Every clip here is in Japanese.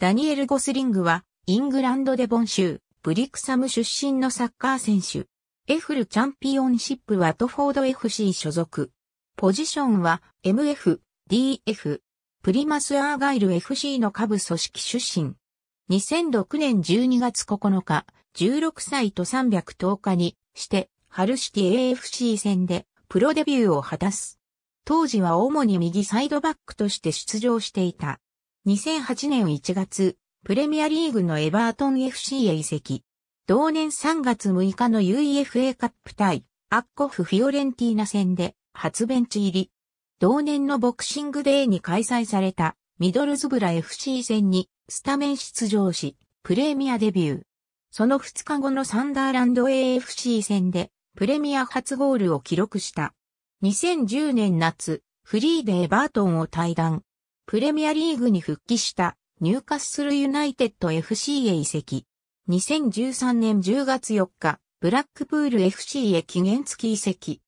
ダニエル・ゴスリングは、イングランドデボン州、ブリクサム出身のサッカー選手。エフルチャンピオンシップワトフォード FC 所属。ポジションは MF、DF、プリマスアーガイル FC の下部組織出身。2006年12月9日、16歳と310日にして、ハルシティ AFC 戦でプロデビューを果たす。当時は主に右サイドバックとして出場していた。2008年1月、プレミアリーグのエバートン FC へ移籍。同年3月6日の UEFA カップ対アッコフ・フィオレンティーナ戦で初ベンチ入り。同年のボクシングデーに開催されたミドルズブラ FC 戦にスタメン出場し、プレミアデビュー。その2日後のサンダーランド AFC 戦でプレミア初ゴールを記録した。2010年夏、フリーでエバートンを退団。プレミアリーグに復帰したニューカッスルユナイテッド FC へ移籍。2013年10月4日、ブラックプール FC へ期限付き移籍。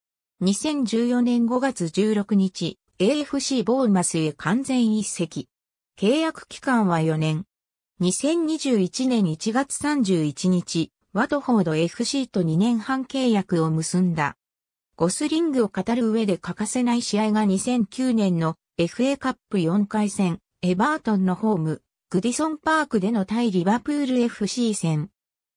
2014年5月16日、AFC ボーマスへ完全移籍。契約期間は4年。2021年1月31日、ワトフォード FC と2年半契約を結んだ。ゴスリングを語る上で欠かせない試合が2009年の FA カップ4回戦、エバートンのホーム、グディソンパークでの対リバプール FC 戦。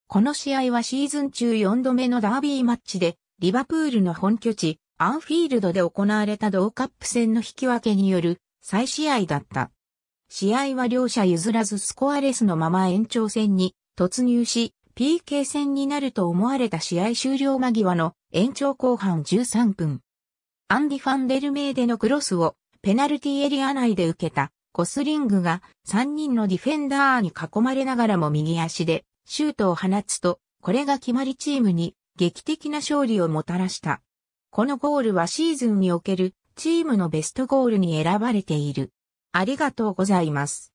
この試合はシーズン中4度目のダービーマッチで、リバプールの本拠地、アンフィールドで行われた同カップ戦の引き分けによる再試合だった。試合は両者譲らずスコアレスのまま延長戦に突入し、PK 戦になると思われた試合終了間際の延長後半13分。アンディ・ファンデルメーデのクロスをペナルティエリア内で受けたゴスリングが3人のディフェンダーに囲まれながらも右足でシュートを放つと、これが決まりチームに劇的な勝利をもたらした。このゴールはシーズンにおけるチームのベストゴールに選ばれている。ありがとうございます。